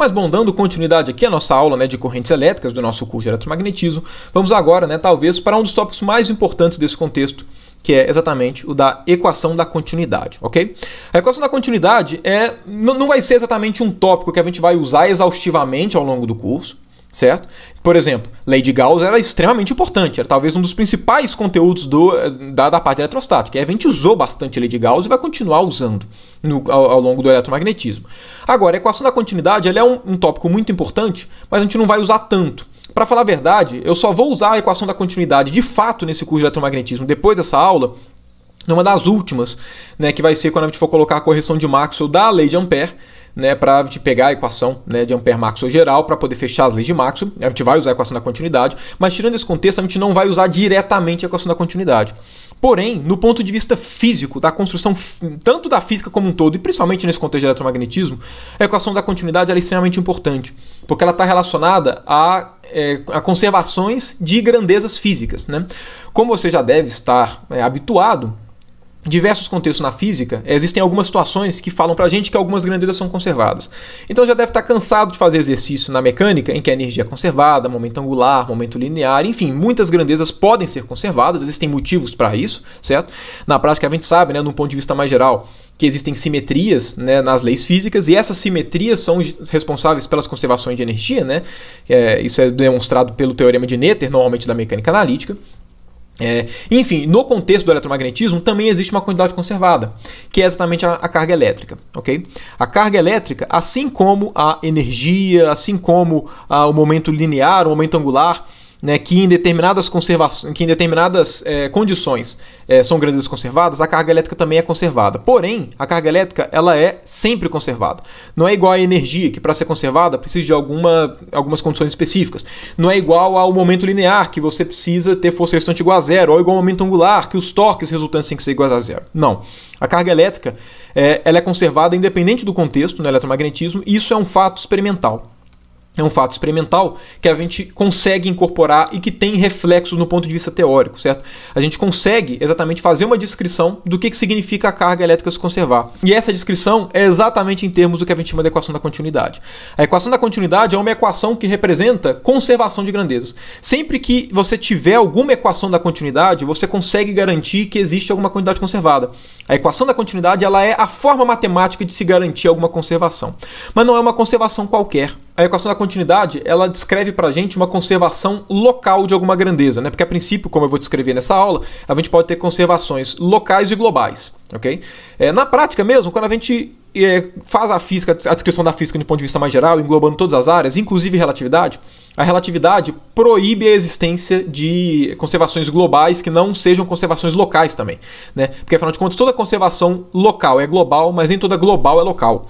Mas bom, dando continuidade aqui à nossa aula né, de correntes elétricas do nosso curso de eletromagnetismo, vamos agora, né, talvez, para um dos tópicos mais importantes desse contexto, que é exatamente o da equação da continuidade, ok? A equação da continuidade é, não vai ser exatamente um tópico que a gente vai usar exaustivamente ao longo do curso, certo? Por exemplo, Lady Gauss era extremamente importante, era talvez um dos principais conteúdos do, eh, da, da parte eletrostática. A gente usou bastante Lady Gauss e vai continuar usando no, ao, ao, longo do eletromagnetismo. Agora, a equação da continuidade ela é um, um tópico muito importante, mas a gente não vai usar tanto. Para falar a verdade, eu só vou usar a equação da continuidade de fato nesse curso de eletromagnetismo depois dessa aula, numa das últimas, né, que vai ser quando a gente for colocar a correção de Maxwell da lei de Ampère né, para te pegar a equação né, de Ampère-Maxwell geral para poder fechar as leis de Maxwell. A gente vai usar a equação da continuidade, mas tirando esse contexto, a gente não vai usar diretamente a equação da continuidade. Porém, no ponto de vista físico, da construção tanto da física como um todo, e principalmente nesse contexto de eletromagnetismo, a equação da continuidade é extremamente importante, porque ela está relacionada a, é, a conservações de grandezas físicas. Né? Como você já deve estar é, habituado, diversos contextos na física, existem algumas situações que falam para a gente que algumas grandezas são conservadas. Então já deve estar tá cansado de fazer exercício na mecânica, em que a energia é conservada, momento angular, momento linear, enfim, muitas grandezas podem ser conservadas, existem motivos para isso, certo? Na prática a gente sabe, né, num ponto de vista mais geral, que existem simetrias né, nas leis físicas e essas simetrias são responsáveis pelas conservações de energia, né? É, isso é demonstrado pelo teorema de Noether, normalmente da mecânica analítica. É, enfim, no contexto do eletromagnetismo também existe uma quantidade conservada, que é exatamente a, a, carga elétrica, ok? A carga elétrica, assim como a energia, assim como a, ah, o momento linear, o momento angular, né, que em determinadas, conserva que em determinadas é, condições é, são grandes conservadas, a carga elétrica também é conservada. Porém, a carga elétrica ela é sempre conservada. Não é igual à energia, que para ser conservada precisa de alguma, algumas condições específicas. Não é igual ao momento linear, que você precisa ter força restante igual a zero, ou igual ao momento angular, que os torques resultantes têm que ser iguais a zero. Não. A carga elétrica é, ela é conservada independente do contexto no eletromagnetismo, e isso é um fato experimental é um fato experimental que a gente consegue incorporar e que tem reflexos no ponto de vista teórico, certo? A gente consegue exatamente fazer uma descrição do que, que significa a carga elétrica se conservar. E essa descrição é exatamente em termos do que a gente chama de equação da continuidade. A equação da continuidade é uma equação que representa conservação de grandezas. Sempre que você tiver alguma equação da continuidade, você consegue garantir que existe alguma quantidade conservada. A equação da continuidade ela é a forma matemática de se garantir alguma conservação. Mas não é uma conservação qualquer a equação da continuidade ela descreve para a gente uma conservação local de alguma grandeza, né? Porque a princípio, como eu vou descrever nessa aula, a gente pode ter conservações locais e globais, ok? É, na prática mesmo, quando a gente é, faz a física, a descrição da física de um ponto de vista mais geral, englobando todas as áreas, inclusive relatividade, a relatividade proíbe a existência de conservações globais que não sejam conservações locais também, né? Porque afinal de contas, toda conservação local é global, mas nem toda global é local.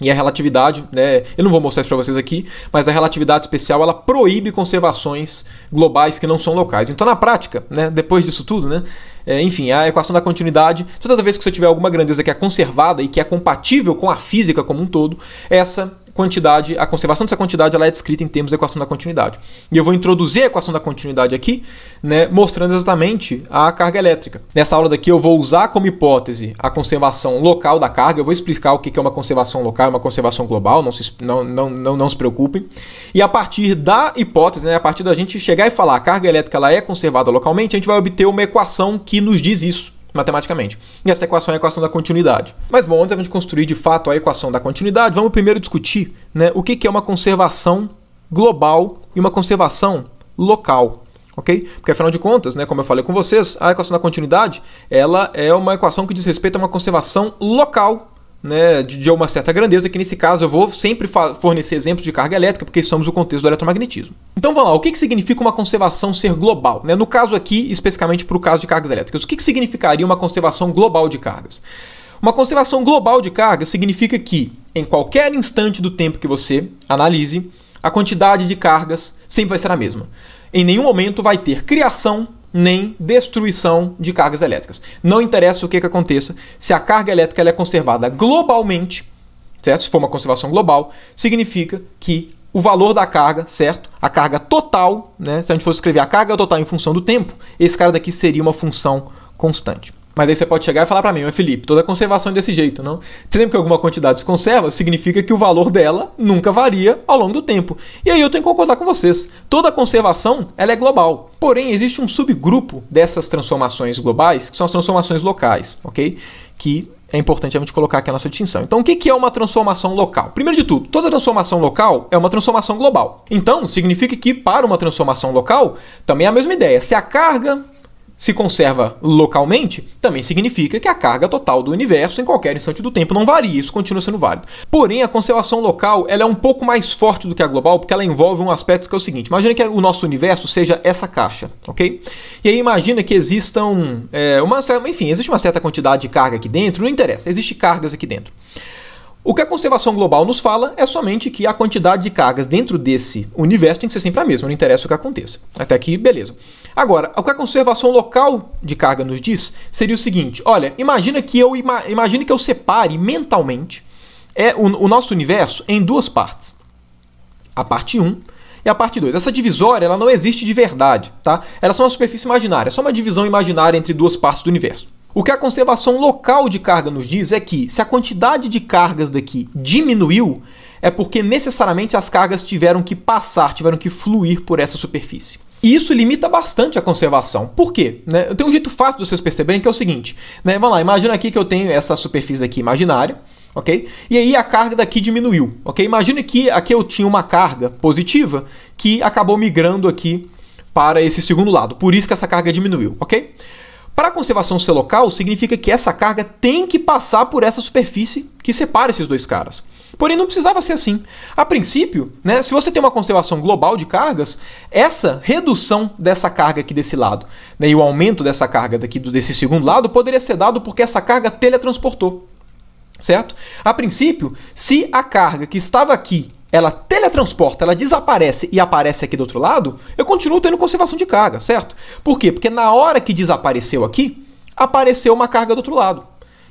E a relatividade, né, eu não vou mostrar isso para vocês aqui, mas a relatividade especial ela proíbe conservações globais que não são locais. Então, na prática, né, depois disso tudo, né, é, enfim, a equação da continuidade. toda vez que você tiver alguma grandeza que é conservada e que é compatível com a física como um todo, essa quantidade, a conservação dessa quantidade ela é descrita em termos da equação da continuidade. E eu vou introduzir a equação da continuidade aqui, né, mostrando exatamente a carga elétrica. Nessa aula daqui eu vou usar como hipótese a conservação local da carga, eu vou explicar o que é uma conservação local, uma conservação global, não se, não, não, não, não se preocupem. E a partir da hipótese, né, a partir da gente chegar e falar a carga elétrica ela é conservada localmente, a gente vai obter uma equação que que nos diz isso matematicamente. E essa equação é a equação da continuidade. Mas bom, antes é a gente construir de fato a equação da continuidade, vamos primeiro discutir né, o que, que é uma conservação global e uma conservação local. Ok? Porque afinal de contas, né, como eu falei com vocês, a equação da continuidade ela é uma equação que diz respeito a uma conservação local né, de, de uma certa grandeza, que nesse caso eu vou sempre fornecer exemplos de carga elétrica, porque somos o contexto do eletromagnetismo. Então vamos lá, o que, que significa uma conservação ser global? Né? No caso aqui, especificamente para o caso de cargas elétricas, o que, que significaria uma conservação global de cargas? Uma conservação global de cargas significa que, em qualquer instante do tempo que você analise, a quantidade de cargas sempre vai ser a mesma. Em nenhum momento vai ter criação nem destruição de cargas elétricas. Não interessa o que, que aconteça, se a carga elétrica ela é conservada globalmente, certo? Se for uma conservação global, significa que o valor da carga, certo? A carga total, né? Se a gente fosse escrever a carga total em função do tempo, esse cara daqui seria uma função constante. Mas aí você pode chegar e falar para mim, mas Felipe, toda conservação é desse jeito, não? Sempre que alguma quantidade se conserva, significa que o valor dela nunca varia ao longo do tempo. E aí eu tenho que concordar com vocês. Toda conservação, ela é global. Porém, existe um subgrupo dessas transformações globais, que são as transformações locais, ok? Que é importante a gente colocar aqui a nossa distinção. Então, o que é uma transformação local? Primeiro de tudo, toda transformação local é uma transformação global. Então, significa que para uma transformação local, também é a mesma ideia. Se a carga se conserva localmente, também significa que a carga total do universo em qualquer instante do tempo não varia, isso continua sendo válido. Porém, a conservação local ela é um pouco mais forte do que a global, porque ela envolve um aspecto que é o seguinte: imagina que o nosso universo seja essa caixa, ok? E aí imagina que existam é, uma, enfim, existe uma certa quantidade de carga aqui dentro, não interessa, existe cargas aqui dentro. O que a conservação global nos fala é somente que a quantidade de cargas dentro desse universo tem que ser sempre a mesma, não interessa o que aconteça. Até aqui, beleza. Agora, o que a conservação local de carga nos diz seria o seguinte: olha, imagina que eu ima imagine que eu separe mentalmente é o, o nosso universo em duas partes. A parte 1 e a parte 2. Essa divisória ela não existe de verdade, tá? Ela é só uma superfície imaginária, é só uma divisão imaginária entre duas partes do universo. O que a conservação local de carga nos diz é que, se a quantidade de cargas daqui diminuiu, é porque necessariamente as cargas tiveram que passar, tiveram que fluir por essa superfície. E isso limita bastante a conservação. Por quê? Né? Eu tenho um jeito fácil de vocês perceberem que é o seguinte: né? vamos lá, imagina aqui que eu tenho essa superfície aqui imaginária, ok? E aí a carga daqui diminuiu, ok? Imagina que aqui eu tinha uma carga positiva que acabou migrando aqui para esse segundo lado, por isso que essa carga diminuiu, ok? Para a conservação ser local, significa que essa carga tem que passar por essa superfície que separa esses dois caras. Porém, não precisava ser assim. A princípio, né, se você tem uma conservação global de cargas, essa redução dessa carga aqui desse lado né, e o aumento dessa carga daqui desse segundo lado poderia ser dado porque essa carga teletransportou certo? A princípio, se a carga que estava aqui ela teletransporta, ela desaparece e aparece aqui do outro lado, eu continuo tendo conservação de carga, certo? Por quê? Porque na hora que desapareceu aqui, apareceu uma carga do outro lado.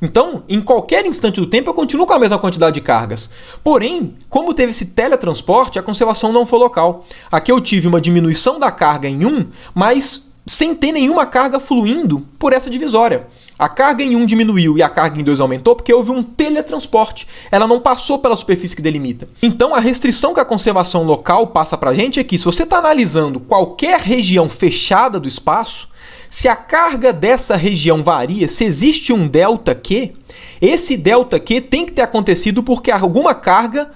Então, em qualquer instante do tempo, eu continuo com a mesma quantidade de cargas. Porém, como teve esse teletransporte, a conservação não foi local. Aqui eu tive uma diminuição da carga em 1, um, mas sem ter nenhuma carga fluindo por essa divisória. A carga em 1 um diminuiu e a carga em 2 aumentou porque houve um teletransporte. Ela não passou pela superfície que delimita. Então a restrição que a conservação local passa para a gente é que se você está analisando qualquer região fechada do espaço, se a carga dessa região varia, se existe um delta Q, esse delta Q tem que ter acontecido porque alguma carga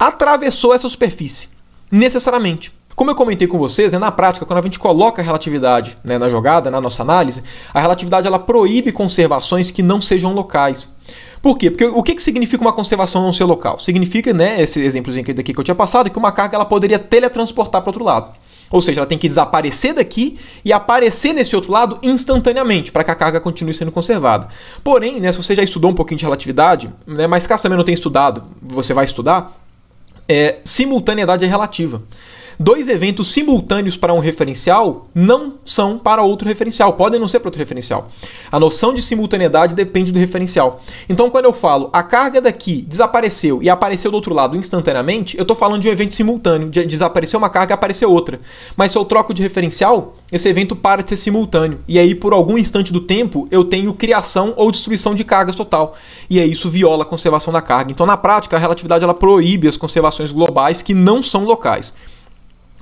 atravessou essa superfície, necessariamente. Como eu comentei com vocês, né, na prática, quando a gente coloca a relatividade né, na jogada, na nossa análise, a relatividade ela proíbe conservações que não sejam locais. Por quê? Porque o que, que significa uma conservação não ser local? Significa, né, esse exemplozinho daqui que eu tinha passado, que uma carga ela poderia teletransportar para outro lado. Ou seja, ela tem que desaparecer daqui e aparecer nesse outro lado instantaneamente, para que a carga continue sendo conservada. Porém, né, se você já estudou um pouquinho de relatividade, né, mas caso também não tenha estudado, você vai estudar, é, simultaneidade é relativa dois eventos simultâneos para um referencial não são para outro referencial, podem não ser para outro referencial. A noção de simultaneidade depende do referencial. Então, quando eu falo a carga daqui desapareceu e apareceu do outro lado instantaneamente, eu estou falando de um evento simultâneo, de desaparecer uma carga e aparecer outra. Mas se eu troco de referencial, esse evento para de ser simultâneo. E aí, por algum instante do tempo, eu tenho criação ou destruição de cargas total. E aí isso viola a conservação da carga. Então, na prática, a relatividade ela proíbe as conservações globais que não são locais.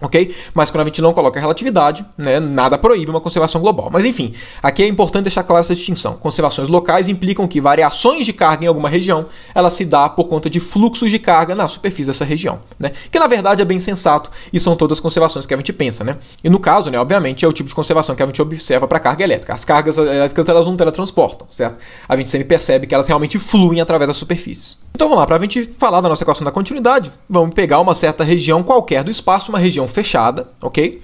Ok? Mas quando a gente não coloca relatividade, né, nada proíbe uma conservação global. Mas enfim, aqui é importante deixar clara essa distinção. Conservações locais implicam que variações de carga em alguma região, ela se dá por conta de fluxos de carga na superfície dessa região, né? Que na verdade é bem sensato e são todas as conservações que a gente pensa, né? E no caso, né, obviamente é o tipo de conservação que a gente observa para carga elétrica. As cargas elétricas elas não teletransportam, certo? A gente sempre percebe que elas realmente fluem através das superfícies. Então vamos lá, para a gente falar da nossa equação da continuidade, vamos pegar uma certa região qualquer do espaço, uma região fechada, ok?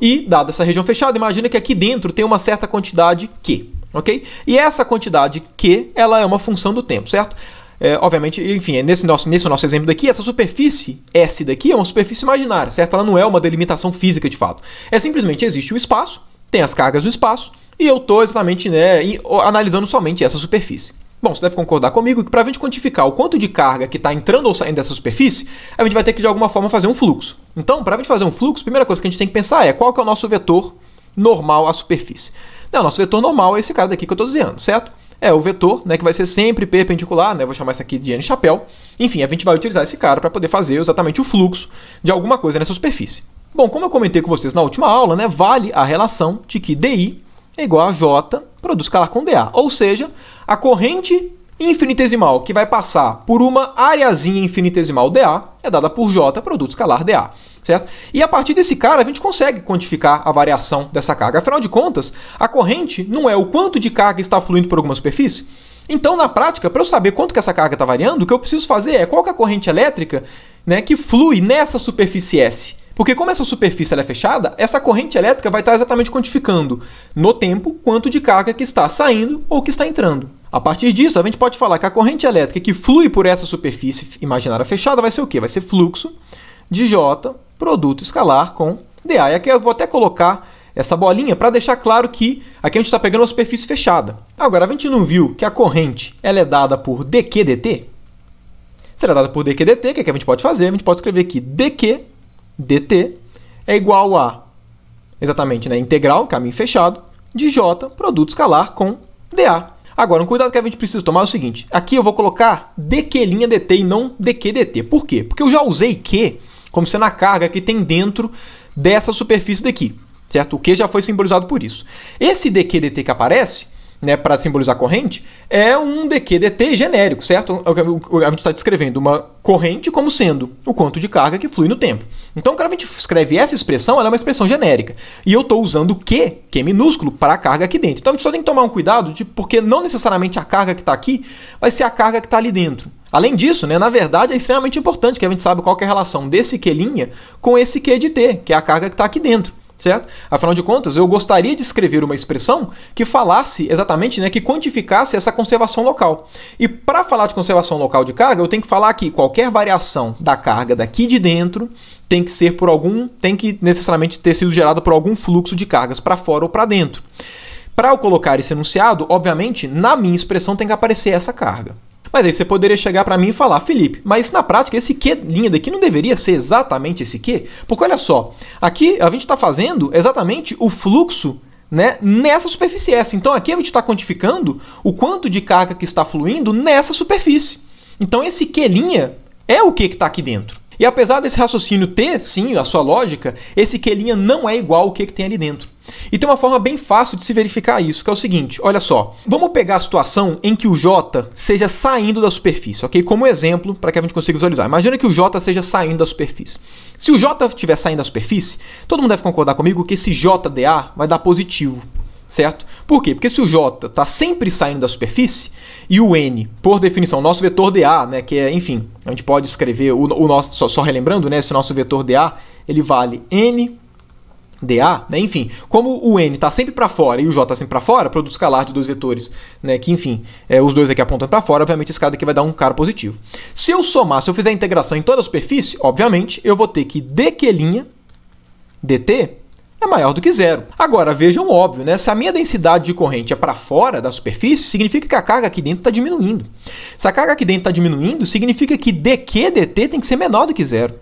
E, dada essa região fechada, imagina que aqui dentro tem uma certa quantidade Q, ok? E essa quantidade Q, ela é uma função do tempo, certo? É, obviamente, enfim, é nesse nosso, nesse nosso exemplo daqui, essa superfície S daqui é uma superfície imaginária, certo? Ela não é uma delimitação física de fato. É simplesmente existe o espaço, tem as cargas do espaço, e eu estou exatamente né, analisando somente essa superfície. Bom, você deve concordar comigo que para a gente quantificar o quanto de carga que está entrando ou saindo dessa superfície, a gente vai ter que de alguma forma fazer um fluxo. Então, para a gente fazer um fluxo, a primeira coisa que a gente tem que pensar é qual que é o nosso vetor normal à superfície. Não, né, nosso vetor normal é esse cara daqui que eu estou desenhando, certo? É o vetor, né, que vai ser sempre perpendicular, né, vou chamar isso aqui de n chapéu. Enfim, a gente vai utilizar esse cara para poder fazer exatamente o fluxo de alguma coisa nessa superfície. Bom, como eu comentei com vocês na última aula, né, vale a relação de que DI é igual a J produz escalar com DA. Ou seja, a corrente infinitesimal que vai passar por uma areazinha infinitesimal dA é dada por J, produto escalar dA, certo? E a partir desse cara a gente consegue quantificar a variação dessa carga. Afinal de contas, a corrente não é o quanto de carga está fluindo por alguma superfície. Então, na prática, para eu saber quanto que essa carga está variando, o que eu preciso fazer é qual é a corrente elétrica né, que flui nessa superfície S. Porque como essa superfície é fechada, essa corrente elétrica vai estar exatamente quantificando no tempo quanto de carga que está saindo ou que está entrando. A partir disso, a gente pode falar que a corrente elétrica que flui por essa superfície imaginária fechada vai ser o quê? Vai ser fluxo de J, produto escalar com DA. E aqui eu vou até colocar essa bolinha para deixar claro que aqui a gente está pegando uma superfície fechada. Agora, a gente não viu que a corrente ela é dada por dQ/dt? será dada por dqdt, que é que a gente pode fazer, a gente pode escrever que dq dt é igual a, exatamente, né, integral, caminho fechado, de j, produto escalar com dA. Agora, um cuidado que a gente precisa tomar é o seguinte, aqui eu vou colocar dq' dt e não dq dt. Por quê? Porque eu já usei q como sendo a carga que tem dentro dessa superfície daqui, certo? O q já foi simbolizado por isso. Esse dq dt que aparece né, para simbolizar corrente, é um DQDT genérico, certo? É a gente está descrevendo uma corrente como sendo o quanto de carga que flui no tempo. Então, quando a gente escreve essa expressão, ela é uma expressão genérica. E eu estou usando o Q, que é minúsculo, para a carga aqui dentro. Então, a gente só tem que tomar um cuidado, de, porque não necessariamente a carga que está aqui vai ser a carga que está ali dentro. Além disso, né, na verdade, é extremamente importante que a gente saiba qual é a relação desse Q' com esse Q de T, que é a carga que está aqui dentro certo? Afinal de contas, eu gostaria de escrever uma expressão que falasse exatamente, né, que quantificasse essa conservação local. E para falar de conservação local de carga, eu tenho que falar que qualquer variação da carga daqui de dentro tem que ser por algum, tem que necessariamente ter sido gerada por algum fluxo de cargas para fora ou para dentro. Para eu colocar esse enunciado, obviamente, na minha expressão tem que aparecer essa carga. Mas aí você poderia chegar para mim e falar, Felipe, mas na prática esse Q linha daqui não deveria ser exatamente esse Q? Porque olha só, aqui a gente está fazendo exatamente o fluxo né, nessa superfície S. Então aqui a gente está quantificando o quanto de carga que está fluindo nessa superfície. Então esse Q' é o que está aqui dentro. E apesar desse raciocínio ter, sim, a sua lógica, esse Q' não é igual ao que, que tem ali dentro. E tem uma forma bem fácil de se verificar isso, que é o seguinte, olha só. Vamos pegar a situação em que o J seja saindo da superfície, ok? Como exemplo, para que a gente consiga visualizar. Imagina que o J seja saindo da superfície. Se o J estiver saindo da superfície, todo mundo deve concordar comigo que esse JDA vai dar positivo, certo? Por quê? Porque se o J está sempre saindo da superfície e o N, por definição, nosso vetor DA, né, que é, enfim, a gente pode escrever o, o nosso, só, só, relembrando, né, esse nosso vetor DA, ele vale N DA, né, enfim, como o N está sempre para fora e o J está sempre para fora, produto escalar de dois vetores, né, que enfim, é, os dois aqui apontando para fora, obviamente esse cara aqui vai dar um cara positivo. Se eu somar, se eu fizer a integração em toda a superfície, obviamente, eu vou ter que DQ', DT, é maior do que zero. Agora, vejam óbvio, né? Se a minha densidade de corrente é para fora da superfície, significa que a carga aqui dentro está diminuindo. Se a carga aqui dentro está diminuindo, significa que dq dt tem que ser menor do que zero.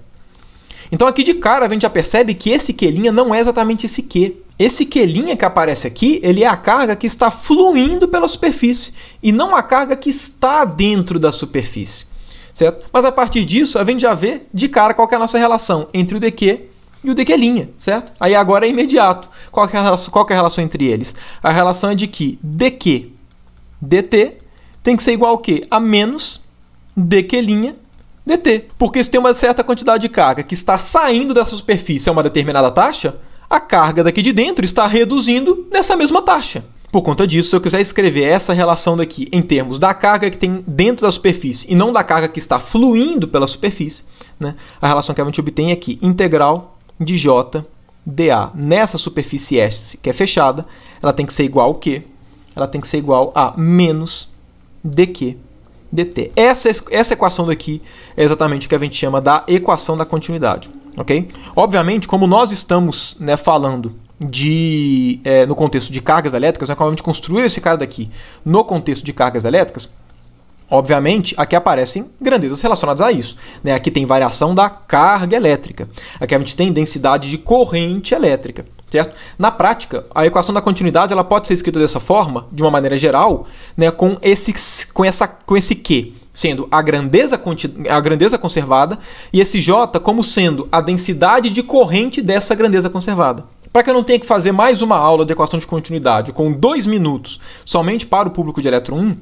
Então aqui de cara a gente já percebe que esse Q' não é exatamente esse Q. Esse Q' que aparece aqui, ele é a carga que está fluindo pela superfície e não a carga que está dentro da superfície. Certo? Mas a partir disso, a gente já vê de cara qual é a nossa relação entre o dQ e o linha certo? Aí agora é imediato. Qual é a relação, qual é a relação entre eles? A relação é de que DQ, DT, tem que ser igual a quê? A menos d DT. Porque se tem uma certa quantidade de carga que está saindo dessa superfície a uma determinada taxa, a carga daqui de dentro está reduzindo nessa mesma taxa. Por conta disso, se eu quiser escrever essa relação daqui em termos da carga que tem dentro da superfície e não da carga que está fluindo pela superfície, né, a relação que a gente obtém é que integral de J dA nessa superfície S que é fechada, ela tem que ser igual a Q, ela tem que ser igual a menos dQ dt. Essa, essa equação daqui é exatamente o que a gente chama da equação da continuidade. ok? Obviamente, como nós estamos né, falando de é, no contexto de cargas elétricas, né, como a gente construiu esse cara daqui no contexto de cargas elétricas, Obviamente, aqui aparecem grandezas relacionadas a isso. Né? Aqui tem variação da carga elétrica. Aqui a gente tem densidade de corrente elétrica. Certo? Na prática, a equação da continuidade ela pode ser escrita dessa forma, de uma maneira geral, né, com, esse, com, essa, com esse Q sendo a grandeza, a grandeza conservada e esse J como sendo a densidade de corrente dessa grandeza conservada. Para que eu não tenha que fazer mais uma aula de equação de continuidade com dois minutos somente para o público de elétron 1,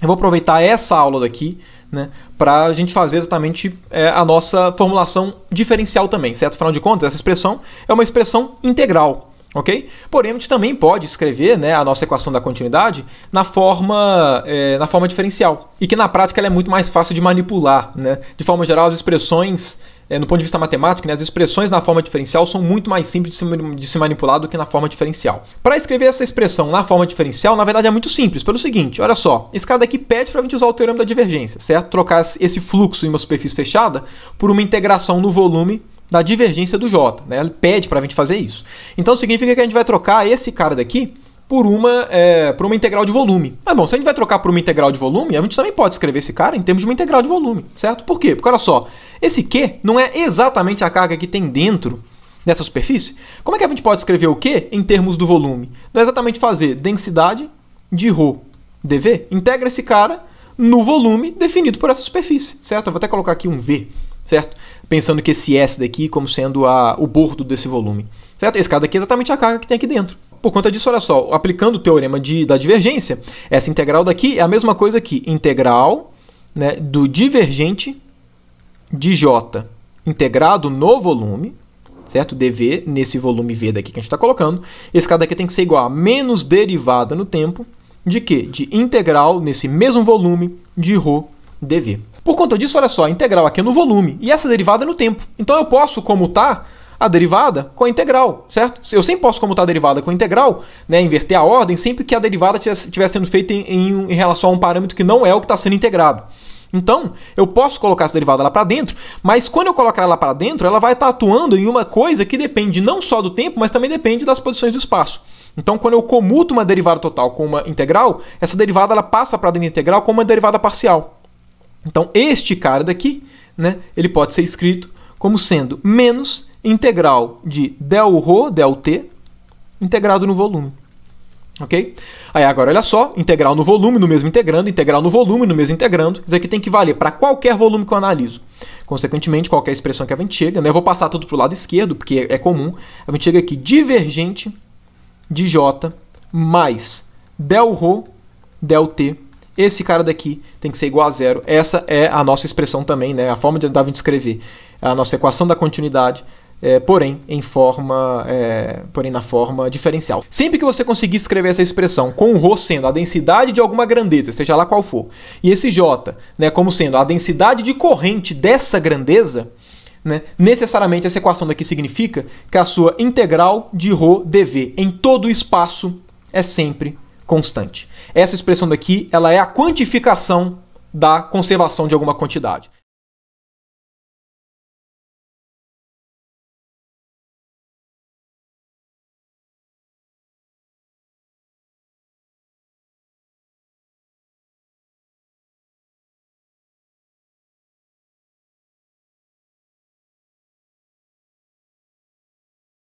eu vou aproveitar essa aula daqui né, para a gente fazer exatamente é, a nossa formulação diferencial também, certo? Afinal de contas, essa expressão é uma expressão integral, ok? Porém, a gente também pode escrever né, a nossa equação da continuidade na forma, é, na forma diferencial, e que na prática ela é muito mais fácil de manipular. Né? De forma geral, as expressões é, no ponto de vista matemático, né, as expressões na forma diferencial são muito mais simples de se, de se manipular do que na forma diferencial. Para escrever essa expressão na forma diferencial, na verdade é muito simples, pelo seguinte, olha só, esse cara daqui pede para a gente usar o teorema da divergência, certo? Trocar esse fluxo em uma superfície fechada por uma integração no volume da divergência do J, né? Ele pede para a gente fazer isso. Então significa que a gente vai trocar esse cara daqui por uma, é, por uma integral de volume. Mas ah, bom, se a gente vai trocar por uma integral de volume, a gente também pode escrever esse cara em termos de uma integral de volume, certo? Por quê? Porque olha só, esse Q não é exatamente a carga que tem dentro dessa superfície? Como é que a gente pode escrever o Q em termos do volume? Não é exatamente fazer densidade de ρ dV. Integra esse cara no volume definido por essa superfície, certo? Eu vou até colocar aqui um V, certo? Pensando que esse S daqui como sendo a, o bordo desse volume, certo? Esse cara daqui é exatamente a carga que tem aqui dentro. Por conta disso, olha só, aplicando o teorema de, da divergência, essa integral daqui é a mesma coisa que integral né, do divergente de J integrado no volume, certo? DV nesse volume V daqui que a gente está colocando. Esse cara daqui tem que ser igual a menos derivada no tempo de quê? De integral nesse mesmo volume de ρ dV. Por conta disso, olha só, a integral aqui é no volume e essa derivada é no tempo. Então eu posso comutar a derivada com a integral, certo? Eu sempre posso comutar a derivada com a integral, né, inverter a ordem, sempre que a derivada estiver sendo feita em, em, em relação a um parâmetro que não é o que está sendo integrado. Então, eu posso colocar essa derivada lá para dentro, mas quando eu colocar ela para dentro, ela vai estar tá atuando em uma coisa que depende não só do tempo, mas também depende das posições do espaço. Então, quando eu comuto uma derivada total com uma integral, essa derivada ela passa para dentro da integral como uma derivada parcial. Então, este cara daqui, né, ele pode ser escrito como sendo menos integral de del rho del t, integrado no volume. Ok? Aí agora olha só, integral no volume no mesmo integrando, integral no volume no mesmo integrando. Isso aqui tem que valer para qualquer volume que eu analiso. Consequentemente, qualquer expressão que a gente chega, né? Eu vou passar tudo para o lado esquerdo, porque é comum. A gente chega aqui divergente de J mais del rho del t. Esse cara daqui tem que ser igual a zero. Essa é a nossa expressão também, né? A forma de a gente escrever é a nossa equação da continuidade é, porém em forma, é, porém na forma diferencial. Sempre que você conseguir escrever essa expressão com o ρ sendo a densidade de alguma grandeza, seja lá qual for, e esse j, né, como sendo a densidade de corrente dessa grandeza, né, necessariamente essa equação daqui significa que a sua integral de ρ dv em todo o espaço é sempre constante. Essa expressão daqui, ela é a quantificação da conservação de alguma quantidade.